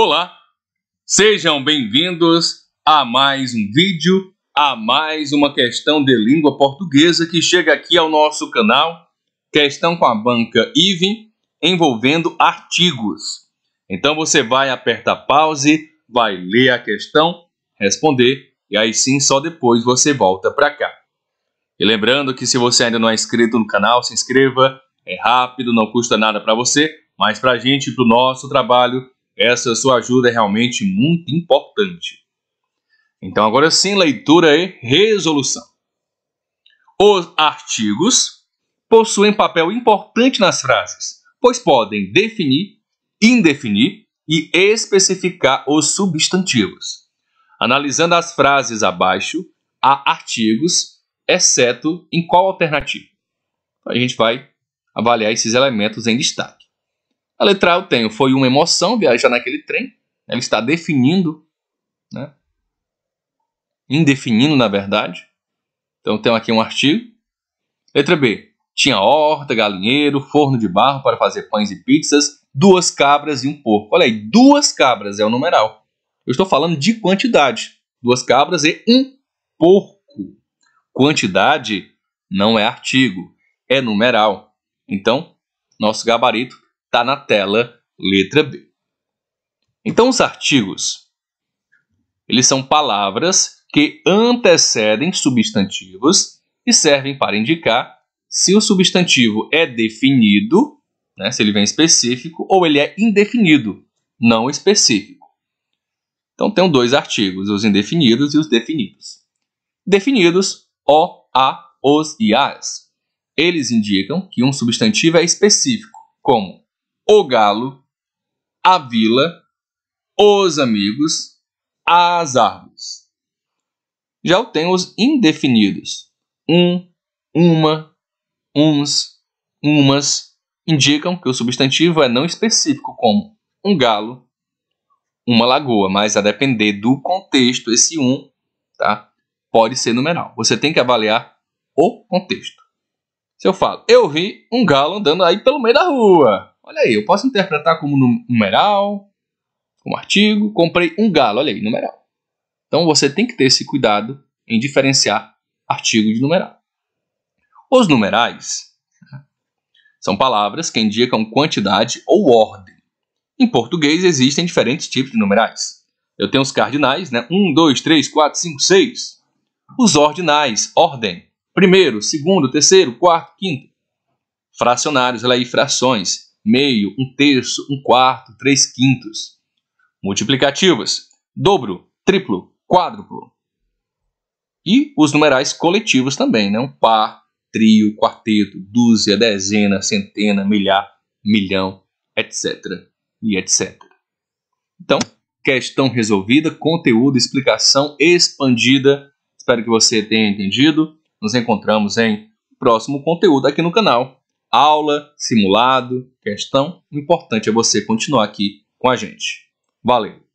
Olá, sejam bem-vindos a mais um vídeo, a mais uma questão de língua portuguesa que chega aqui ao nosso canal, questão com a banca IVE envolvendo artigos. Então você vai apertar pause, vai ler a questão, responder e aí sim só depois você volta para cá. E lembrando que se você ainda não é inscrito no canal, se inscreva, é rápido, não custa nada para você, mas para a gente, para o nosso trabalho, essa sua ajuda é realmente muito importante. Então, agora sim, leitura e resolução. Os artigos possuem papel importante nas frases, pois podem definir, indefinir e especificar os substantivos. Analisando as frases abaixo, há artigos, exceto em qual alternativa. A gente vai avaliar esses elementos em destaque. A letra A eu tenho, foi uma emoção viajar naquele trem. Né? Ela está definindo, né? indefinindo, na verdade. Então, tem aqui um artigo. Letra B. Tinha horta, galinheiro, forno de barro para fazer pães e pizzas, duas cabras e um porco. Olha aí, duas cabras é o numeral. Eu estou falando de quantidade. Duas cabras e um porco. Quantidade não é artigo, é numeral. Então, nosso gabarito Está na tela, letra B. Então, os artigos, eles são palavras que antecedem substantivos e servem para indicar se o substantivo é definido, né, se ele vem específico, ou ele é indefinido, não específico. Então, tem dois artigos, os indefinidos e os definidos. Definidos, o, a, os e as. Eles indicam que um substantivo é específico, como o galo, a vila, os amigos, as árvores. Já eu tenho os indefinidos. Um, uma, uns, umas indicam que o substantivo é não específico, como um galo, uma lagoa, mas a depender do contexto, esse um tá, pode ser numeral. Você tem que avaliar o contexto. Se eu falo, eu vi um galo andando aí pelo meio da rua, Olha aí, eu posso interpretar como numeral, como artigo. Comprei um galo, olha aí, numeral. Então você tem que ter esse cuidado em diferenciar artigo de numeral. Os numerais né, são palavras que indicam quantidade ou ordem. Em português existem diferentes tipos de numerais. Eu tenho os cardinais, né? 1, 2, 3, 4, 5, 6. Os ordinais, ordem. Primeiro, segundo, terceiro, quarto, quinto. Fracionários, olha aí, frações meio, um terço, um quarto, três quintos. Multiplicativos: dobro, triplo, quádruplo. E os numerais coletivos também, né? Um par, trio, quarteto, dúzia, dezena, centena, milhar, milhão, etc. E etc. Então, questão resolvida, conteúdo, explicação expandida. Espero que você tenha entendido. Nos encontramos em próximo conteúdo aqui no canal aula, simulado, questão. O importante é você continuar aqui com a gente. Valeu!